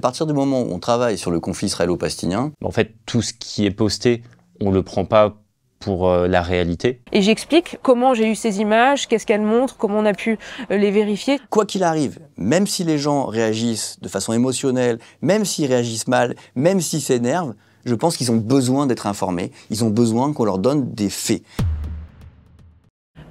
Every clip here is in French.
À partir du moment où on travaille sur le conflit israélo-palestinien... En fait, tout ce qui est posté, on ne le prend pas pour euh, la réalité. Et j'explique comment j'ai eu ces images, qu'est-ce qu'elles montrent, comment on a pu euh, les vérifier. Quoi qu'il arrive, même si les gens réagissent de façon émotionnelle, même s'ils réagissent mal, même s'ils s'énervent, je pense qu'ils ont besoin d'être informés, ils ont besoin qu'on leur donne des faits.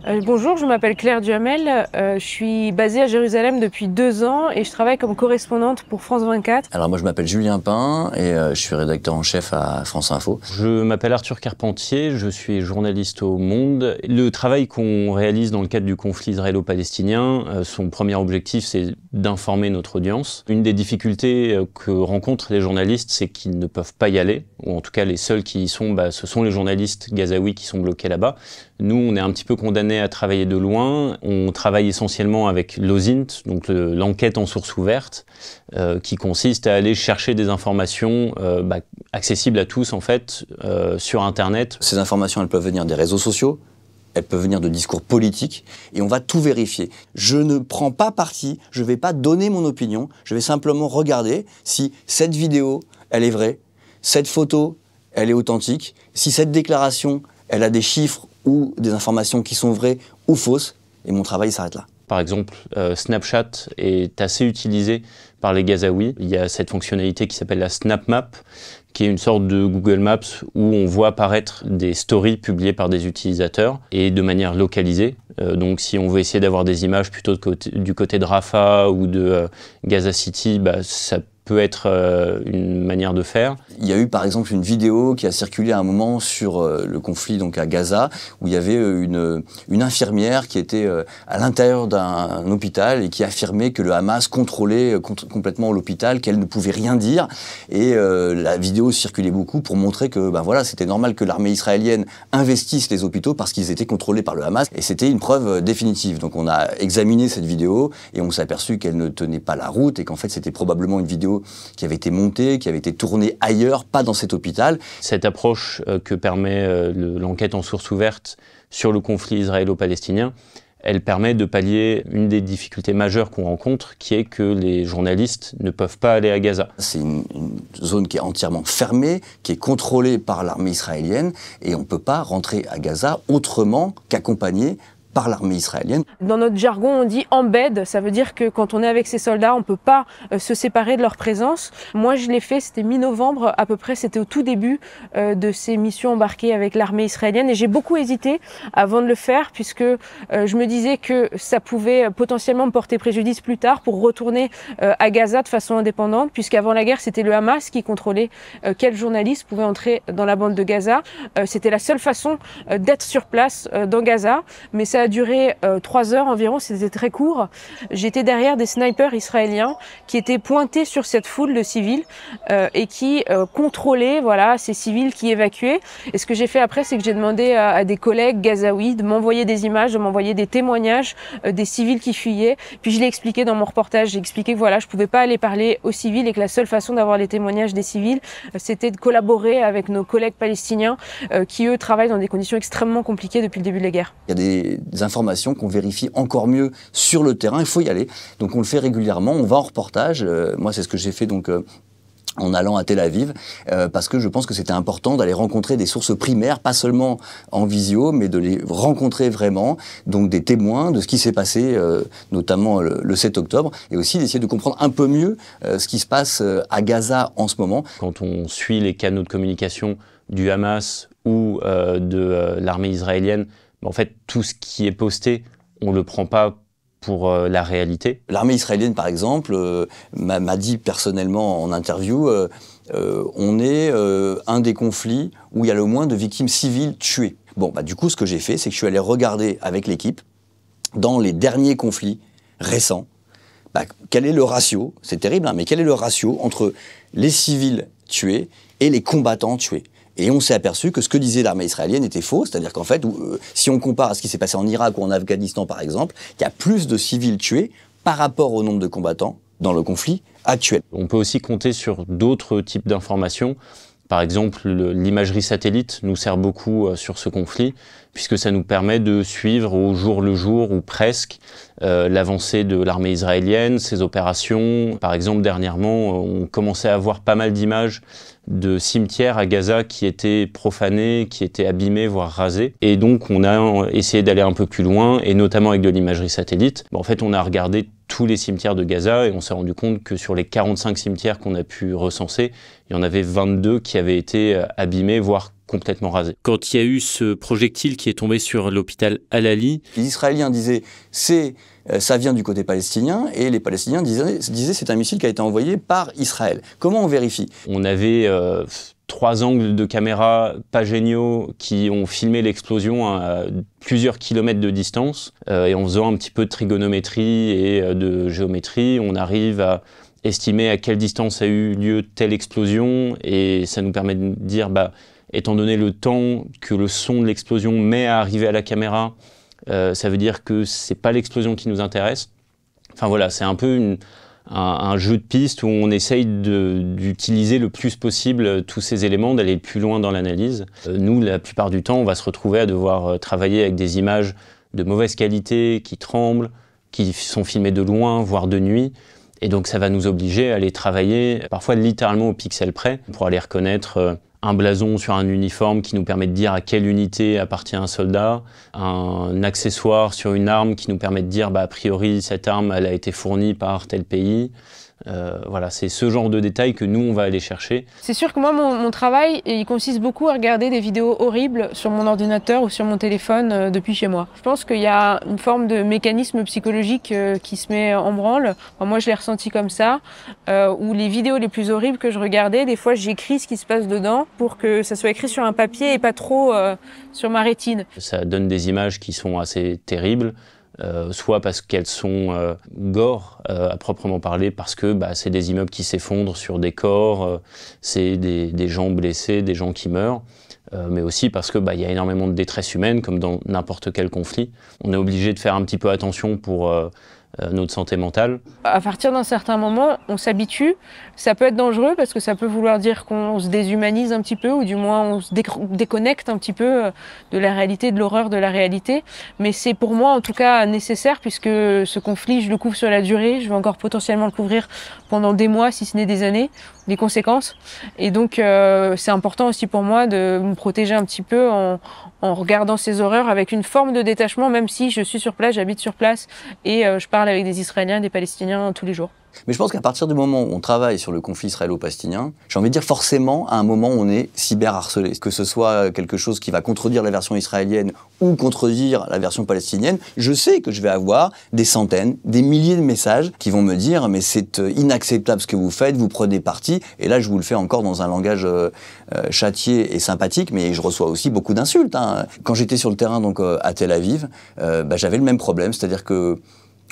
Euh, bonjour, je m'appelle Claire Duhamel, euh, je suis basée à Jérusalem depuis deux ans et je travaille comme correspondante pour France 24. Alors moi je m'appelle Julien Pain et euh, je suis rédacteur en chef à France Info. Je m'appelle Arthur Carpentier, je suis journaliste au Monde. Le travail qu'on réalise dans le cadre du conflit israélo-palestinien, son premier objectif c'est d'informer notre audience. Une des difficultés que rencontrent les journalistes c'est qu'ils ne peuvent pas y aller, ou en tout cas les seuls qui y sont, bah, ce sont les journalistes gazaouis qui sont bloqués là-bas. Nous, on est un petit peu condamné à travailler de loin. On travaille essentiellement avec l'OSINT, donc l'enquête en source ouverte, euh, qui consiste à aller chercher des informations euh, bah, accessibles à tous en fait euh, sur Internet. Ces informations, elles peuvent venir des réseaux sociaux, elles peuvent venir de discours politiques, et on va tout vérifier. Je ne prends pas parti, je ne vais pas donner mon opinion, je vais simplement regarder si cette vidéo, elle est vraie, cette photo, elle est authentique, si cette déclaration, elle a des chiffres ou des informations qui sont vraies ou fausses, et mon travail s'arrête là. Par exemple, euh, Snapchat est assez utilisé par les Gazaouis. Il y a cette fonctionnalité qui s'appelle la Snap Map, qui est une sorte de Google Maps où on voit apparaître des stories publiées par des utilisateurs et de manière localisée. Euh, donc si on veut essayer d'avoir des images plutôt côté, du côté de Rafa ou de euh, Gaza City, bah, ça être euh, une manière de faire. Il y a eu par exemple une vidéo qui a circulé à un moment sur euh, le conflit donc à Gaza où il y avait euh, une, une infirmière qui était à l'intérieur d'un hôpital et qui affirmait que le Hamas contrôlait complètement l'hôpital, qu'elle ne pouvait rien dire et la vidéo circulait beaucoup pour montrer que ben voilà c'était normal que l'armée israélienne investisse les hôpitaux parce qu'ils étaient contrôlés par le Hamas et c'était une preuve définitive. Donc on a examiné cette vidéo et on s'est aperçu qu'elle ne tenait pas la route et qu'en fait c'était probablement une vidéo qui avait été monté, qui avait été tourné ailleurs, pas dans cet hôpital. Cette approche euh, que permet euh, l'enquête en source ouverte sur le conflit israélo-palestinien, elle permet de pallier une des difficultés majeures qu'on rencontre, qui est que les journalistes ne peuvent pas aller à Gaza. C'est une, zone qui est entièrement fermée, qui est contrôlée par l'armée israélienne, et on ne peut pas rentrer à Gaza autrement qu'accompagné par l'armée israélienne. Dans notre jargon, on dit embed, ça veut dire que quand on est avec ces soldats, on ne peut pas euh, se séparer de leur présence. Moi, je l'ai fait, c'était mi-novembre à peu près, c'était au tout début euh, de ces missions embarquées avec l'armée israélienne et j'ai beaucoup hésité avant de le faire puisque euh, je me disais que ça pouvait potentiellement me porter préjudice plus tard pour retourner à Gaza de façon indépendante puisqu'avant la guerre, c'était le Hamas qui contrôlait quels journalistes pouvaient entrer dans la bande de Gaza. C'était la seule façon d'être sur place dans Gaza, mais ça ça a duré euh, trois heures environ, c'était très court. J'étais derrière des snipers israéliens qui étaient pointés sur cette foule de civils euh, et qui euh, contrôlaient voilà, ces civils qui évacuaient. Et ce que j'ai fait après, c'est que j'ai demandé à, des collègues gazaouis de m'envoyer des images, de m'envoyer des témoignages des civils qui fuyaient. Puis je l'ai expliqué dans mon reportage, j'ai expliqué que voilà, je pouvais pas aller parler aux civils et que la seule façon d'avoir les témoignages des civils, c'était de collaborer avec nos collègues palestiniens qui eux travaillent dans des conditions extrêmement compliquées depuis le début de la guerre. Il des des informations qu'on vérifie encore mieux sur le terrain. Il faut y aller. Donc on le fait régulièrement. On va en reportage. Euh, moi, c'est ce que j'ai fait donc euh, en allant à Tel Aviv, euh, parce que je pense que c'était important d'aller rencontrer des sources primaires, pas seulement en visio, mais de les rencontrer vraiment, donc des témoins de ce qui s'est passé, notamment le, 7 octobre, et aussi d'essayer de comprendre un peu mieux ce qui se passe à Gaza en ce moment. Quand on suit les canaux de communication du Hamas ou de l'armée israélienne, en fait, tout ce qui est posté, on ne le prend pas pour euh, la réalité L'armée israélienne, par exemple, euh, m'a dit personnellement en interview, euh, on est un des conflits où il y a le moins de victimes civiles tuées. Bon, bah, du coup, ce que j'ai fait, c'est que je suis allé regarder avec l'équipe, dans les derniers conflits récents, bah, quel est le ratio, c'est terrible, hein, mais quel est le ratio entre les civils tués et les combattants tués et on s'est aperçu que ce que disait l'armée israélienne était faux, c'est-à-dire qu'en fait, euh, si on compare à ce qui s'est passé en Irak ou en Afghanistan par exemple, il y a plus de civils tués par rapport au nombre de combattants dans le conflit actuel. On peut aussi compter sur d'autres types d'informations. Par exemple, l'imagerie satellite nous sert beaucoup euh, sur ce conflit, puisque ça nous permet de suivre au jour le jour, ou presque, euh, l'avancée de l'armée israélienne, ses opérations. Par exemple, dernièrement, on commençait à avoir pas mal d'images de cimetières à Gaza qui étaient profanés, qui étaient abîmés, voire rasés. Et donc on a essayé d'aller un peu plus loin, et notamment avec de l'imagerie satellite. en fait, on a regardé tous les cimetières de Gaza et on s'est rendu compte que sur les 45 cimetières qu'on a pu recenser, il y en avait 22 qui avaient été euh, abîmés, voire complètement rasé. Quand il y a eu ce projectile qui est tombé sur l'hôpital Al-Ali, les Israéliens disaient c'est euh, ça vient du côté palestinien et les Palestiniens disaient, disaient c'est un missile qui a été envoyé par Israël. Comment on vérifie On avait euh, trois angles de caméra pas géniaux qui ont filmé l'explosion à plusieurs kilomètres de distance euh, et en faisant un petit peu de trigonométrie et de géométrie, on arrive à estimer à quelle distance a eu lieu telle explosion et ça nous permet de dire bah étant donné le temps que le son de l'explosion met à arriver à la caméra, euh, ça veut dire que c'est pas l'explosion qui nous intéresse. Enfin voilà, c'est un peu un, jeu de piste où on essaye d'utiliser le plus possible euh, tous ces éléments, d'aller plus loin dans l'analyse. Euh, nous, la plupart du temps, on va se retrouver à devoir travailler avec des images de mauvaise qualité, qui tremblent, qui sont filmées de loin, voire de nuit. Et donc ça va nous obliger à aller travailler parfois littéralement au pixel près pour aller reconnaître un blason sur un uniforme qui nous permet de dire à quelle unité appartient un soldat, un accessoire sur une arme qui nous permet de dire bah, a priori cette arme elle a été fournie par tel pays, euh, voilà, c'est ce genre de détails que nous, on va aller chercher. C'est sûr que moi, mon, travail, euh, il consiste beaucoup à regarder des vidéos horribles sur mon ordinateur ou sur mon téléphone euh, depuis chez moi. Je pense qu'il y a une forme de mécanisme psychologique qui se met en branle. moi, je l'ai ressenti comme ça, où les vidéos les plus horribles que je regardais, des fois, j'écris ce qui se passe dedans pour que ça soit écrit sur un papier et pas trop sur ma rétine. Ça donne des images qui sont assez terribles. Euh, soit parce qu'elles sont gores, euh, gore euh, à proprement parler, parce que bah, c'est des immeubles qui s'effondrent sur des corps, c'est des, gens blessés, des gens qui meurent, mais aussi parce qu'il bah, y a énormément de détresse humaine, comme dans n'importe quel conflit. On est obligé de faire un petit peu attention pour euh, notre santé mentale. À partir d'un certain moment, on s'habitue. Ça peut être dangereux parce que ça peut vouloir dire qu'on se déshumanise un petit peu ou du moins on se déconnecte un petit peu euh, de la réalité, de l'horreur de la réalité. Mais c'est pour moi en tout cas nécessaire puisque ce conflit, je le couvre sur la durée. Je vais encore potentiellement le couvrir pendant des mois, si ce n'est des années des conséquences. Et donc, euh, c'est important aussi pour moi de me protéger un petit peu en, regardant ces horreurs avec une forme de détachement, même si je suis sur place, j'habite sur place et euh, je parle avec des Israéliens, des Palestiniens tous les jours. Mais je pense qu'à partir du moment où on travaille sur le conflit israélo-palestinien, j'ai envie de dire forcément, à un moment, où on est cyberharcelé. Que ce soit quelque chose qui va contredire la version israélienne ou contredire la version palestinienne, je sais que je vais avoir des centaines, des milliers de messages qui vont me dire mais c'est euh, inacceptable ce que vous faites, vous prenez parti. Et là, je vous le fais encore dans un langage châtier euh, euh, châtié et sympathique, mais je reçois aussi beaucoup d'insultes. Hein. Quand j'étais sur le terrain donc à Tel Aviv, bah, j'avais le même problème, c'est-à-dire que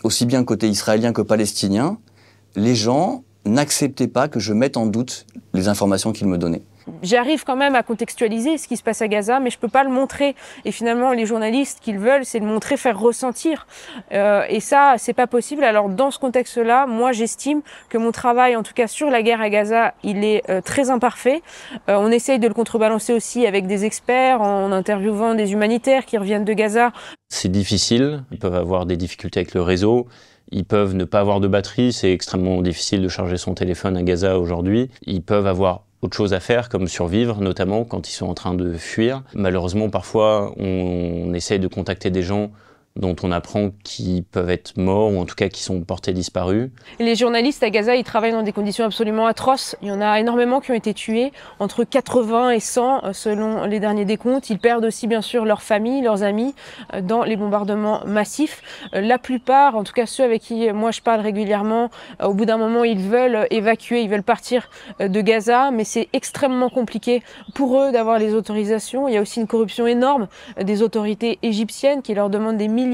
aussi bien côté israélien que palestinien, les gens n'acceptaient pas que je mette en doute les informations qu'ils me donnaient. J'arrive quand même à contextualiser ce qui se passe à Gaza, mais je ne peux pas le montrer. Et finalement, les journalistes qu'ils veulent, c'est le montrer, faire ressentir. Euh, et ça, c'est pas possible. Alors, dans ce contexte-là, moi, j'estime que mon travail, en tout cas sur la guerre à Gaza, il est euh, très imparfait. Euh, on essaye de le contrebalancer aussi avec des experts, en interviewant des humanitaires qui reviennent de Gaza. C'est difficile. Ils peuvent avoir des difficultés avec le réseau. Ils peuvent ne pas avoir de batterie, c'est extrêmement difficile de charger son téléphone à Gaza aujourd'hui. Ils peuvent avoir autre chose à faire, comme survivre, notamment quand ils sont en train de fuir. Malheureusement, parfois, on, essaye de contacter des gens dont on apprend qu'ils peuvent être morts ou en tout cas qui sont portés disparus. Les journalistes à Gaza, ils travaillent dans des conditions absolument atroces. Il y en a énormément qui ont été tués, entre 80 et 100 euh, selon les derniers décomptes. Ils perdent aussi bien sûr leurs familles, leurs amis euh, dans les bombardements massifs. Euh, la plupart, en tout cas ceux avec qui moi je parle régulièrement, au bout d'un moment ils veulent évacuer, ils veulent partir de Gaza, mais c'est extrêmement compliqué pour eux d'avoir les autorisations. Il y a aussi une corruption énorme des autorités égyptiennes qui leur demandent des milliers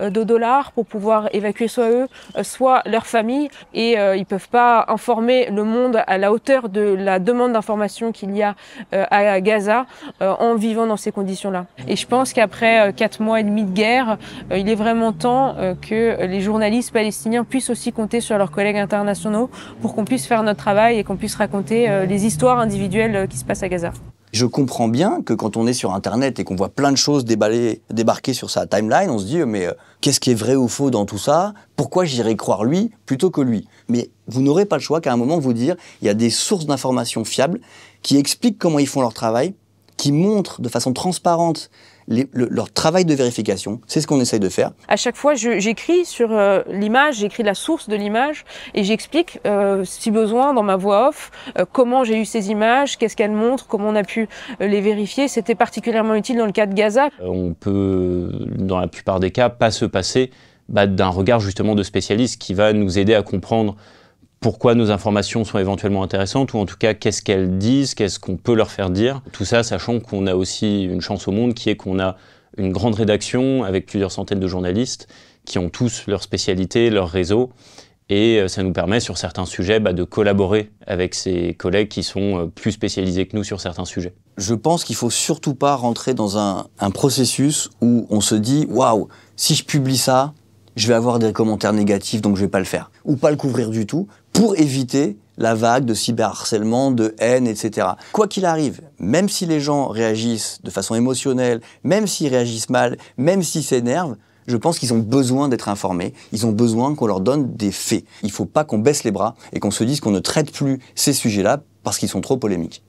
euh, de dollars pour pouvoir évacuer soit eux, euh, soit leur famille. Et euh, ils ne peuvent pas informer le monde à la hauteur de la demande d'information qu'il y a à Gaza en vivant dans ces conditions-là. Et je pense qu'après quatre mois et demi de guerre, il est vraiment temps que les journalistes palestiniens puissent aussi compter sur leurs collègues internationaux pour qu'on puisse faire notre travail et qu'on puisse raconter les histoires individuelles qui se passent à Gaza je comprends bien que quand on est sur Internet et qu'on voit plein de choses déballer, débarquer sur sa timeline, on se dit mais euh, qu'est-ce qui est vrai ou faux dans tout ça Pourquoi j'irai croire lui plutôt que lui Mais vous n'aurez pas le choix qu'à un moment vous dire il y a des sources d'informations fiables qui expliquent comment ils font leur travail, qui montrent de façon transparente leur travail de vérification. C'est ce qu'on essaye de faire. À chaque fois, j'écris sur euh, l'image, j'écris la source de l'image et j'explique, euh, si besoin, dans ma voix off, euh, comment j'ai eu ces images, qu'est-ce qu'elles montrent, comment on a pu les vérifier. C'était particulièrement utile dans le cas de Gaza. On peut, dans la plupart des cas, pas se passer bah, d'un regard justement de spécialiste qui va nous aider à comprendre pourquoi nos informations sont éventuellement intéressantes, ou en tout cas qu'est-ce qu'elles disent, qu'est-ce qu'on peut leur faire dire. Tout ça sachant qu'on a aussi une chance au monde qui est qu'on a une grande rédaction avec plusieurs centaines de journalistes qui ont tous leur spécialité, leur réseau. Et euh, ça nous permet sur certains sujets bah, de collaborer avec ces collègues qui sont euh, plus spécialisés que nous sur certains sujets. Je pense qu'il faut surtout pas rentrer dans un, processus où on se dit waouh, si je publie ça, je vais avoir des commentaires négatifs donc je vais pas le faire ou pas le couvrir du tout pour éviter la vague de cyberharcèlement, de haine, etc. Quoi qu'il arrive, même si les gens réagissent de façon émotionnelle, même s'ils réagissent mal, même s'ils s'énervent, je pense qu'ils ont besoin d'être informés, ils ont besoin qu'on leur donne des faits. Il ne faut pas qu'on baisse les bras et qu'on se dise qu'on ne traite plus ces sujets-là parce qu'ils sont trop polémiques.